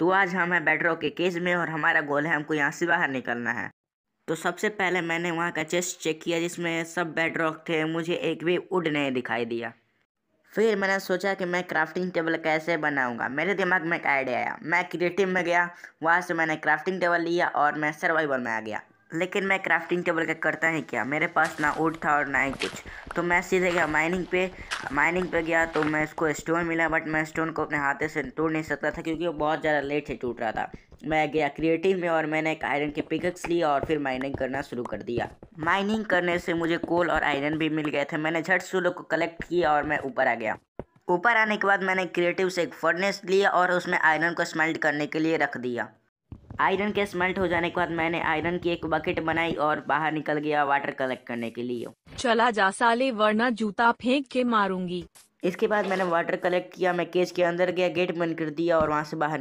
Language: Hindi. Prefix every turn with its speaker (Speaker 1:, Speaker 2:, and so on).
Speaker 1: तो आज हम हैं बैटरों के केस में और हमारा गोल है हमको यहाँ से बाहर निकलना है तो सबसे पहले मैंने वहाँ का चेस्ट चेक किया जिसमें सब बेडरॉक थे मुझे एक भी उड नहीं दिखाई दिया फिर मैंने सोचा कि मैं क्राफ्टिंग टेबल कैसे बनाऊंगा मेरे दिमाग में एक आइडिया आया मैं क्रिएटिव में गया वहाँ से मैंने क्राफ्टिंग टेबल लिया और मैं सर्वाइवल में आ गया लेकिन मैं क्राफ्टिंग टेबल का करता ही क्या मेरे पास ना उड था और ना ही कुछ तो मैं सीधे गया माइनिंग पे माइनिंग पे गया तो मैं इसको स्टोन मिला बट मैं स्टोन को अपने हाथे से तोड़ नहीं सकता था क्योंकि वो बहुत ज़्यादा लेट से टूट रहा था मैं गया क्रिएटिव में और मैंने एक आयरन की पिकअक्स ली और फिर माइनिंग करना शुरू कर दिया माइनिंग करने से मुझे कोल और आयरन भी मिल गए थे मैंने झट से लोग को कलेक्ट किया और मैं ऊपर आ गया ऊपर आने के बाद मैंने क्रिएटिव से एक फर्नेस लिया और उसमें आयरन को स्मेल्ट करने के लिए रख दिया आयरन के स्मेल्ट हो जाने के बाद मैंने आयरन की एक बकेट बनाई और बाहर निकल गया वाटर कलेक्ट करने के लिए
Speaker 2: चला जा साले वरना जूता फेंक के मारूंगी
Speaker 1: इसके बाद मैंने वाटर कलेक्ट किया मैं केज के अंदर गया गेट बंद कर दिया और वहाँ से बाहर